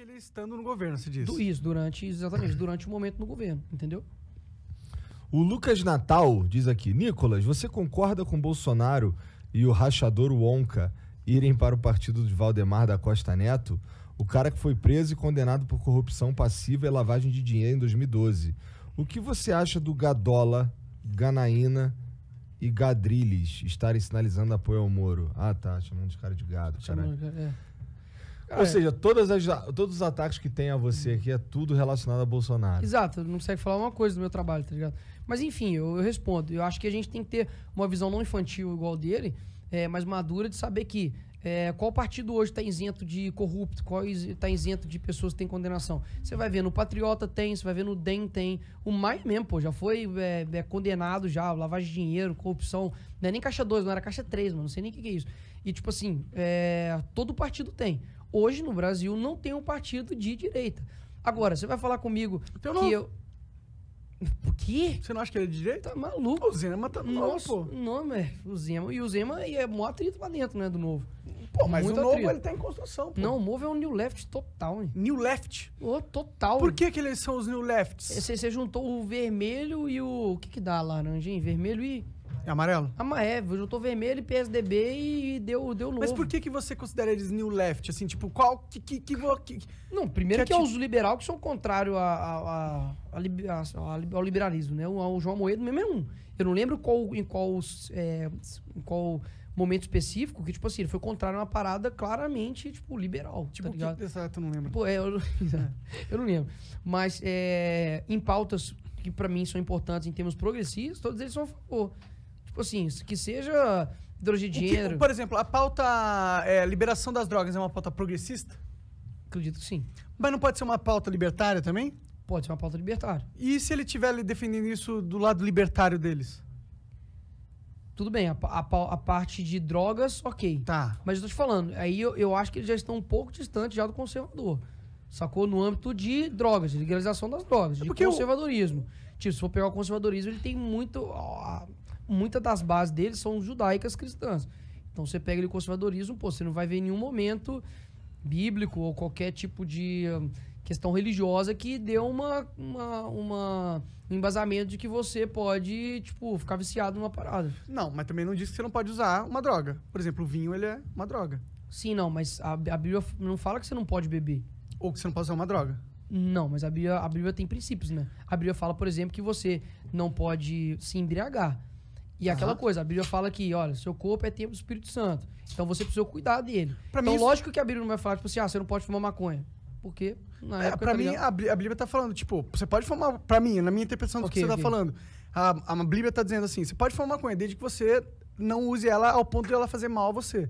ele estando no governo, se diz. Do isso, durante, exatamente, durante o momento no governo, entendeu? O Lucas Natal diz aqui: Nicolas, você concorda com Bolsonaro e o rachador Wonka irem para o partido de Valdemar da Costa Neto? O cara que foi preso e condenado por corrupção passiva e lavagem de dinheiro em 2012. O que você acha do Gadola, Ganaína e Gadriles estarem sinalizando apoio ao Moro? Ah, tá, chamando os caras de gado, caralho. É. Ou é. seja, todas as, todos os ataques que tem a você aqui é tudo relacionado a Bolsonaro. Exato, não consegue falar uma coisa do meu trabalho, tá ligado? Mas enfim, eu, eu respondo. Eu acho que a gente tem que ter uma visão não infantil igual dele, é, mas madura de saber que é, qual partido hoje está isento de corrupto, qual está isento de pessoas que têm condenação. Você vai ver no Patriota tem, você vai ver no DEM tem. O Maia mesmo, pô, já foi é, é, condenado já, lavagem de dinheiro, corrupção. Não é nem caixa 2, não era caixa 3, mano, não sei nem o que, que, é isso. E tipo assim, é, todo partido tem. Hoje no Brasil não tem um partido de direita. Agora, você vai falar comigo então, que não... eu. O quê? Você não acha que ele é de direita? Tá maluco. O Zema tá no Nossa, novo, pô. Não, mas é. O Zema. E o Zema é mó atrito pra dentro, né? Do novo. Pô, mas Muito o novo atrito. ele tá em construção, pô. Não, o novo é um New Left total, hein? New Left? Oh, total. Por que, que eles são os New Lefts? Você, você juntou o vermelho e o. O que que dá? Laranja, hein? Vermelho e. Amarelo? Ama é, juntou vermelho, e PSDB e, deu, deu novo. Mas por que, que você considera eles new left? Assim, tipo, qual. Que, que, que, que Não, primeiro que, que é os liberais que são contrários a, a, a, ao liberalismo, né? O, o, João Moedo mesmo é um. Eu não lembro qual, em, qual, é, em qual momento específico que, tipo assim, ele foi contrário a uma parada claramente, tipo, liberal. Tá tipo, tá ligado? Que, exato, não lembro. Pô, é, eu, eu não lembro. Mas é, em pautas que para mim são importantes em termos progressistas, todos eles são a favor tipo assim, que seja hidrogênio de por exemplo, a pauta é, liberação das drogas é uma pauta progressista? Acredito que sim. Mas não pode ser uma pauta libertária também? Pode ser uma pauta libertária. E se ele estiver defendendo isso do lado libertário deles? Tudo bem, a, a, a, parte de drogas, ok. Tá. Mas eu tô te falando, aí eu, eu acho que eles já estão um pouco distantes já do conservador. Sacou? No âmbito de drogas, de legalização das drogas, é de conservadorismo. Eu... Tipo, se for pegar o conservadorismo, ele tem muito. Ó, muitas das bases dele são judaicas cristãs. Então você pega ele o conservadorismo, pô, você não vai ver em nenhum momento bíblico ou qualquer tipo de hum, questão religiosa que dê uma, uma, uma, um embasamento de que você pode, tipo, ficar viciado numa parada. Não, mas também não diz que você não pode usar uma droga. Por exemplo, o vinho, ele é uma droga. Sim, não, mas a, a Bíblia não fala que você não pode beber. Ou que você não pode usar uma droga. Não, mas a Bíblia, a Bíblia tem princípios, né? A Bíblia fala, por exemplo, que você não pode se embriagar. E uhum. aquela coisa, a Bíblia fala que, olha, seu corpo é templo do Espírito Santo. Então você precisa cuidar dele. Pra então, mim, lógico isso... que a Bíblia não vai falar, tipo assim, ah, você não pode fumar maconha. Porque, na é, época... Pra tá mim, ligado... a Bíblia tá falando, tipo, você pode fumar, pra mim, na minha interpretação do que você tá okay. tá falando, a, a Bíblia tá dizendo assim, você pode fumar maconha, desde que você não use ela ao ponto de ela fazer mal a você.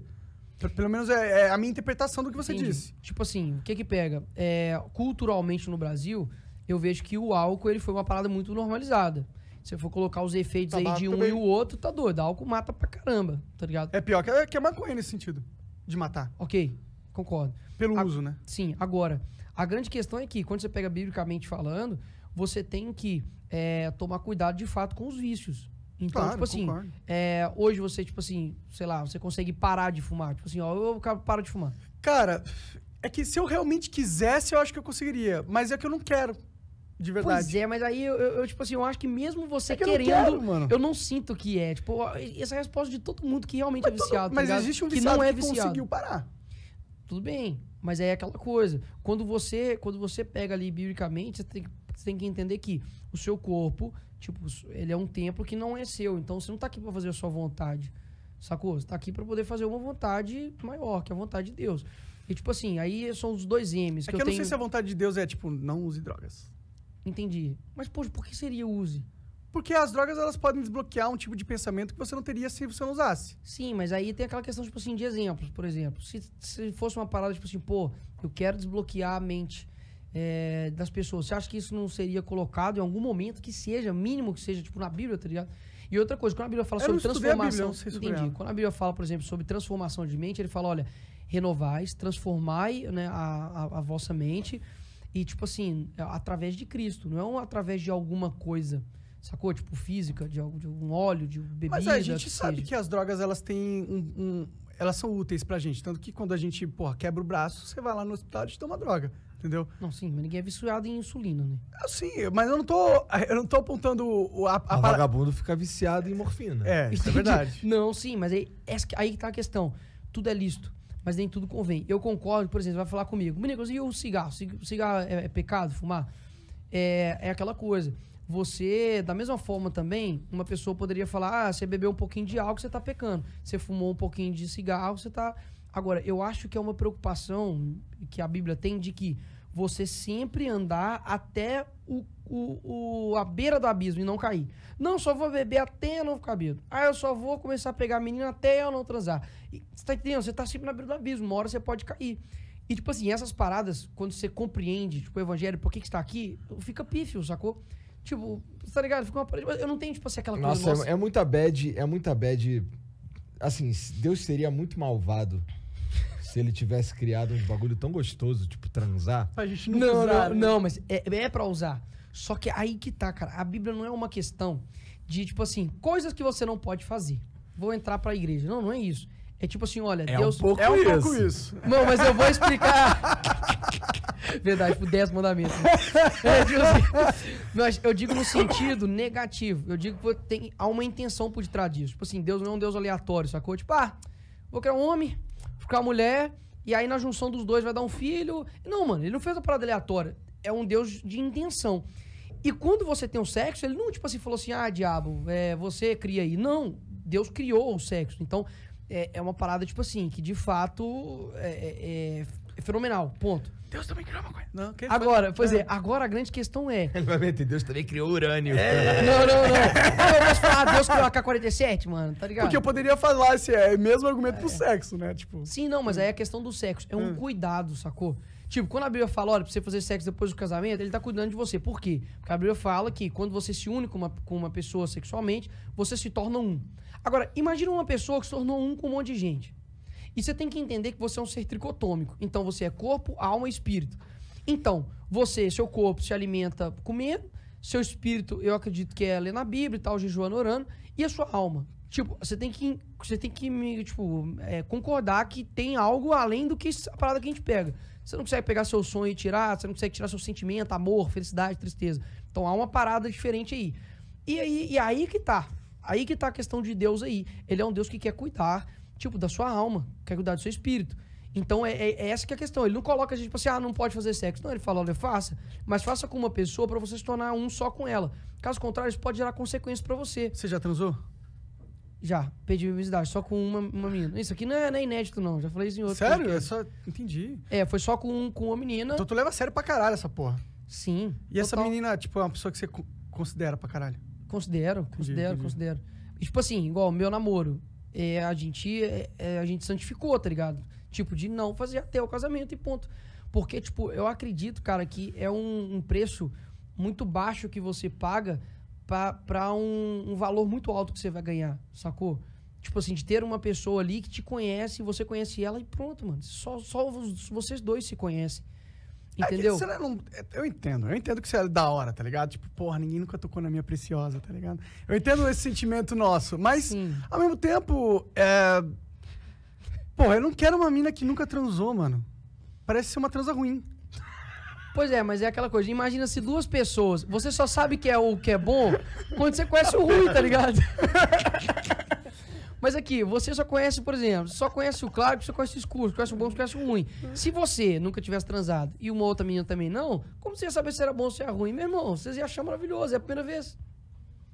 Pelo menos é, é, a minha interpretação do que você Entendi. disse. Tipo assim, o que que pega? É, culturalmente no Brasil, eu vejo que o álcool ele foi uma parada muito normalizada. Se for colocar os efeitos Tabaco tá aí de um também. e o outro, tá doido. Álcool mata pra caramba, tá ligado? É pior que é que a é maconha nesse sentido, de matar. Ok, concordo. Pelo a, uso, né? Sim, agora, a grande questão é que, quando você pega biblicamente falando, você tem que é, tomar cuidado de fato com os vícios. Então, claro, tipo assim, é, hoje você, tipo assim, sei lá, você consegue parar de fumar. Tipo assim, ó, eu paro de fumar. Cara, é que se eu realmente quisesse, eu acho que eu conseguiria. Mas é que eu não quero. De verdade. Pois é, mas aí eu, eu, eu tipo assim, eu acho que mesmo você é que querendo. Eu não, quero, eu não, sinto que é. Tipo, essa é resposta de todo mundo que realmente é mas é viciado. Todo, tá mas tá existe um viciado que, não é que viciado. conseguiu parar. Tudo bem. Mas é aquela coisa. Quando você, quando você pega ali biblicamente, você tem, você tem que entender que o seu corpo, tipo, ele é um templo que não é seu. Então você não tá aqui para fazer a sua vontade. Sacou? Você tá aqui para poder fazer uma vontade maior, que é a vontade de Deus. E tipo assim, aí são os dois M's. É que, que eu, eu não tenho... sei se a vontade de Deus é, tipo, não use drogas. Entendi. Mas, poxa, por que seria use? Porque as drogas elas podem desbloquear um tipo de pensamento que você não teria se você não usasse. Sim, mas aí tem aquela questão, tipo assim, de exemplos, por exemplo. Se, se fosse uma parada, tipo assim, pô, eu quero desbloquear a mente é, das pessoas. Você acha que isso não seria colocado em algum momento que seja, mínimo que seja, tipo, na Bíblia, tá ligado? E outra coisa, quando a Bíblia fala eu sobre transformação. Bíblia, entendi. Quando a Bíblia fala, por exemplo, sobre transformação de mente, ele fala, olha, renovais, transformai né, a, a, a vossa mente e, tipo assim, é através de Cristo, não é através de alguma coisa. Sacou? Tipo, física, de, de algum óleo, de bebida. Mas a gente que sabe seja. que as drogas, elas têm um, um, Elas são úteis pra gente. Tanto que quando a gente, porra, quebra o braço, você vai lá no hospital e toma droga. Entendeu? Não, sim, mas ninguém é viciado em insulina, né? Ah, sim, mas eu não tô. Eu não tô apontando o. A, a, a para... vagabundo fica viciado em morfina. É, isso é verdade. não, sim, mas aí, é aí tá a questão. Tudo é listo mas nem tudo convém. Eu concordo, por exemplo, vai falar comigo, Nicolas, e o cigarro? Cigarro é, é pecado fumar? É, é aquela coisa. Você, da mesma forma também, uma pessoa poderia falar: ah, você bebeu um pouquinho de álcool, você está pecando. Você fumou um pouquinho de cigarro, você está. Agora, eu acho que é uma preocupação que a Bíblia tem de que você sempre andar até o, o, o, a beira do abismo e não cair. Não, só vou beber até eu não ficar bêbado. Ah, eu só vou começar a pegar a menina até eu não transar você tá entendendo? Você tá sempre na beira do abismo, uma hora você pode cair. E, tipo assim, essas paradas, quando você compreende, tipo, o evangelho, por que que está aqui, fica pífio, sacou? Tipo, tá ligado? Fica uma parada. Eu não tenho, tipo assim, aquela coisa. Nossa, nossa. É, é muita bad, é muita bad. Assim, Deus seria muito malvado se ele tivesse criado um bagulho tão gostoso, tipo transar. A gente não Não, usar, não, né? não, mas é, é pra usar. Só que aí que tá, cara. A Bíblia não é uma questão de, tipo assim, coisas que você não pode fazer. Vou entrar pra igreja. Não, não é isso. É tipo assim, olha, é Deus. Um pouco é um isso. pouco isso. Não, mas eu vou explicar. Verdade, tipo, 10 mandamentos. É, tipo assim, mas eu digo no sentido negativo. Eu digo que tem, há uma intenção por detrás disso. Tipo assim, Deus não é um Deus aleatório, sacou? Tipo, ah, vou criar um homem, vou criar uma mulher, e aí na junção dos dois vai dar um filho. Não, mano, ele não fez a parada aleatória. É um Deus de intenção. E quando você tem o um sexo, ele não, tipo assim, falou assim, ah, diabo, é, você cria aí. Não, Deus criou o sexo. Então, é, é uma parada, tipo assim, que de fato é, é, é, é fenomenal. Ponto. Deus também criou uma coisa. Não, agora, foi? pois é. é. agora a grande questão é. Deus também criou urânio. É. Não, não, não. não eu posso falar, Deus criou a K-47, mano, tá ligado? Porque eu poderia falar se é o mesmo argumento é. pro sexo, né? Tipo. Sim, não, mas aí a questão do sexo. É um é. cuidado, sacou? Tipo, quando a Bíblia fala, olha, pra você fazer sexo depois do casamento, ele tá cuidando de você. Por quê? Porque a Bíblia fala que quando você se une com uma, com uma pessoa sexualmente, você se torna um. Agora, imagina uma pessoa que se tornou um com um monte de gente. E você tem que entender que você é um ser tricotômico. Então você é corpo, alma e espírito. Então, você, seu corpo se alimenta comendo, seu espírito, eu acredito que é lendo a Bíblia e tal, jejuando, orando, e a sua alma. Tipo, você tem que, você tem que me, tipo, é, concordar que tem algo além do que a parada que a gente pega. Você não consegue pegar seu sonho e tirar, você não consegue tirar seu sentimento, amor, felicidade, tristeza. Então há uma parada diferente aí. E aí, e aí que tá. Aí que tá a questão de Deus aí. Ele é um Deus que quer cuidar, tipo, da sua alma, quer cuidar do seu espírito. Então é, é, é essa que é a questão. Ele não coloca a gente para assim, ah, não pode fazer sexo. Não, ele fala, olha, faça, mas faça com uma pessoa para você se tornar um só com ela. Caso contrário, isso pode gerar consequências para você. Você já transou? Já, perdi minha só com uma, uma menina. Isso aqui não é, não é inédito, não. Já falei isso em outro. Sério? eu é só. Entendi. É, foi só com, com uma menina. Então tu leva a sério pra caralho essa porra. Sim. E total. essa menina, tipo, é uma pessoa que você considera pra caralho? Considero, considero, entendi. considero. E, tipo assim, igual meu namoro. É, a gente é, é, a gente santificou, tá ligado? Tipo, de não fazer até o casamento e ponto. Porque, tipo, eu acredito, cara, que é um, um preço muito baixo que você paga para um, um valor muito alto que você vai ganhar, sacou? Tipo assim, de ter uma pessoa ali que te conhece, você conhece ela e pronto, mano. Só, só vocês dois se conhecem. É Entendeu? É não, é, eu entendo, eu entendo que você é da hora, tá ligado? Tipo, porra, ninguém nunca tocou na minha preciosa, tá ligado? Eu entendo esse sentimento nosso, mas Sim. ao mesmo tempo, é... porra, eu não quero uma mina que nunca transou, mano. Parece ser uma transa ruim. Pois é, mas é aquela coisa, imagina se duas pessoas, você só sabe que é o que é bom quando você conhece o ruim, tá ligado? Mas aqui, você só conhece, por exemplo, só conhece o claro, você conhece o escuro, conhece o bom, conhece o ruim. Hum. Se você nunca tivesse transado e uma outra menina também não, como você ia saber se era bom ou se era ruim? Meu irmão, vocês iam achar maravilhoso, é a primeira vez.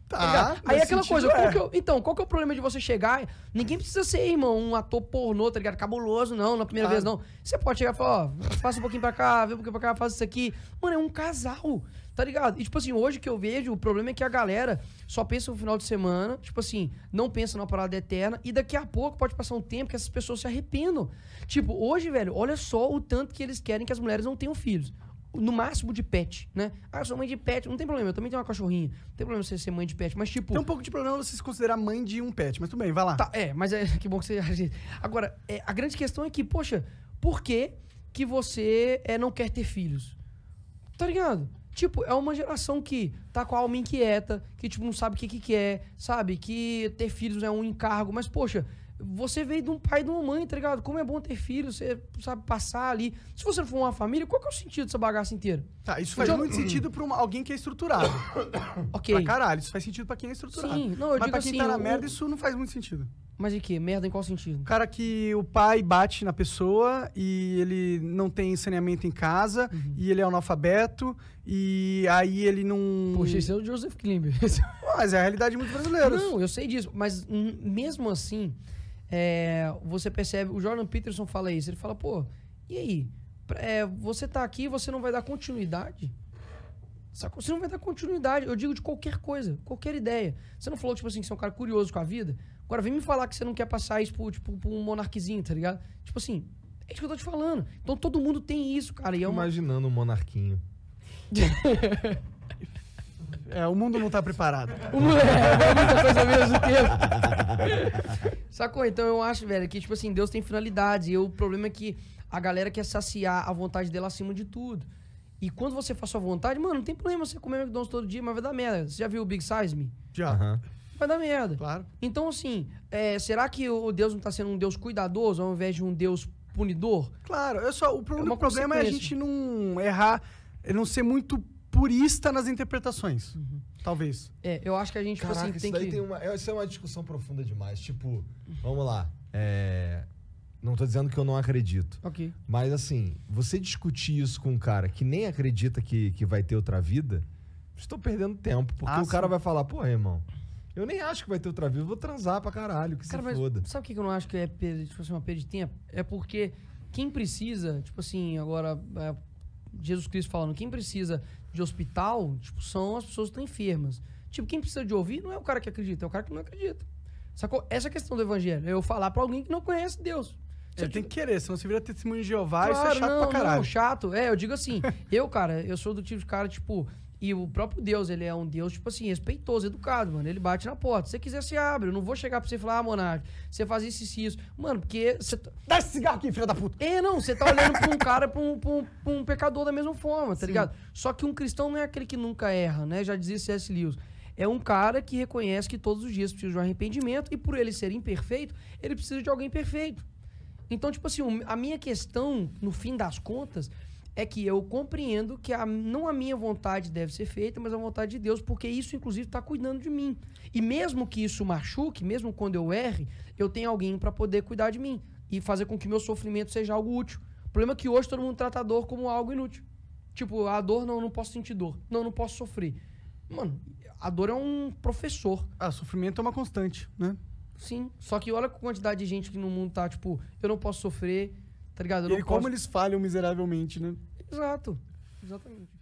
Tá. tá Aí é aquela coisa, qual é. que eu, então, qual que é o problema de você chegar? Ninguém precisa ser, irmão, um ator pornô, tá ligado? Cabuloso, não, na primeira vez, não. Você pode chegar e falar, ó, faça um pouquinho pra cá, vê um pouquinho pra cá, faça isso aqui. Mano, é um casal, tá ligado? E tipo assim, hoje que eu vejo, o problema é que a galera só pensa no final de semana, tipo assim, não pensa na parada eterna, e daqui a pouco pode passar um tempo que essas pessoas se arrependam. Tipo, hoje, velho, olha só o tanto que eles querem que as mulheres não tenham filhos no máximo de pet, né? Ah, sou mãe de pet, não tem problema, eu também tenho uma cachorrinha. Não tem problema você ser mãe de pet, mas tipo. Tem um pouco de problema você se considerar mãe de um pet, mas tudo bem, vai lá. Tá, é, mas é que bom que você. Agora, é, a grande questão é que, poxa, por que, que você é, não quer ter filhos? Tá ligado? Tipo, é uma geração que tá com a alma inquieta, que, tipo, não sabe o que que quer, sabe? Que ter filhos é um encargo, mas, poxa, você veio de um pai e de uma mãe, tá ligado? Como é bom ter filho, você sabe passar ali. Se você não for uma família, qual que é o sentido dessa bagaça inteira? Tá, isso faz então, muito eu... Hum. sentido pra uma, alguém que é estruturado. ok. Pra caralho, isso faz sentido pra quem é estruturado. Sim, não, eu Mas digo pra quem tá assim, tá na merda, isso não faz muito sentido. Mas em que? Merda em qual sentido? Cara que o pai bate na pessoa e ele não tem saneamento em casa uhum. e ele é analfabeto e aí ele não. Poxa, esse é o Joseph Klimber. mas é a realidade de muitos brasileiros. Não, eu sei disso, mas mesmo assim, é, você percebe, o Jordan Peterson fala isso, ele fala, pô, e aí? É, você tá aqui, você não vai dar continuidade? Você não vai dar continuidade, eu digo de qualquer coisa, qualquer ideia. Você não falou, tipo assim, que você é um cara curioso com a vida? Agora vem me falar que você não quer passar isso pro, tipo, pro um monarquizinho, tá ligado? Tipo assim, é isso que eu tô te falando. Então todo mundo tem isso, cara. É uma... Imaginando um monarquinho. É, o mundo não está preparado. O mundo é, é muita coisa ao mesmo tempo. Sacou? Então eu acho, velho, que, tipo assim, Deus tem finalidades. E o problema é que a galera quer saciar a vontade dela acima de tudo. E quando você faz sua vontade, mano, não tem problema você comer McDonald's todo dia, mas vai dar merda. Você já viu o Big Size Me? Já. Uhum. Vai dar merda. Claro. Então, assim, é, será que o Deus não está sendo um Deus cuidadoso ao invés de um Deus punidor? Claro. Eu só, o, é o problema é a gente não errar, não ser muito purista nas interpretações. Uhum. Talvez. É, eu acho que a gente tipo Caraca, assim, tem isso que... tem uma, é, isso é uma discussão profunda demais. Tipo, vamos lá. É, não tô dizendo que eu não acredito. Ok. Mas assim, você discutir isso com um cara que nem acredita que, que vai ter outra vida, estou perdendo tempo. Porque ah, o cara vai falar, pô, irmão, eu nem acho que vai ter outra vida, eu vou transar pra caralho, que cara, se foda. Sabe o que eu não acho que é tipo assim, uma perda de tempo? É porque quem precisa, tipo assim, agora. É, Jesus Cristo falando, quem precisa de hospital, tipo, são as pessoas que estão enfermas. Tipo, quem precisa de ouvir não é o cara que acredita, é o cara que não acredita. Sacou? Essa é a questão do evangelho. É eu falar para alguém que não conhece Deus. É, você é, tem que querer, senão você vira testemunho de Jeová, é claro, isso é chato não, pra caralho. Não, chato. É, eu digo assim, eu, cara, eu sou do tipo de cara, tipo, e o próprio Deus, ele é um Deus, tipo assim, respeitoso, educado, mano. Ele bate na porta. Se você quiser, você abre. Eu não vou chegar pra você e falar, ah, monarca, você faz isso, isso, isso. Mano, porque. você. Tá... Dá esse cigarro aqui, filha da puta! É, não, você tá olhando pra um cara, pra um, pra, um, pra um, pecador da mesma forma, tá Sim. ligado? Só que um cristão não é aquele que nunca erra, né? Já dizia C.S. Lewis. É um cara que reconhece que todos os dias precisa de um arrependimento e por ele ser imperfeito, ele precisa de alguém perfeito. Então, tipo assim, a minha questão, no fim das contas, é que eu compreendo que a, não a minha vontade deve ser feita, mas a vontade de Deus, porque isso, inclusive, está cuidando de mim. E mesmo que isso machuque, mesmo quando eu erre, eu tenho alguém para poder cuidar de mim e fazer com que meu sofrimento seja algo útil. O problema é que hoje todo mundo trata a dor como algo inútil. Tipo, a dor, não, não posso sentir dor. Não, não posso sofrer. Mano, a dor é um professor. Ah, sofrimento é uma constante, né? Sim. Só que olha a quantidade de gente que no mundo tá, tipo, eu não posso sofrer, Tá ligado? Eu e como posso... eles falham miseravelmente, né? Exato. Exatamente.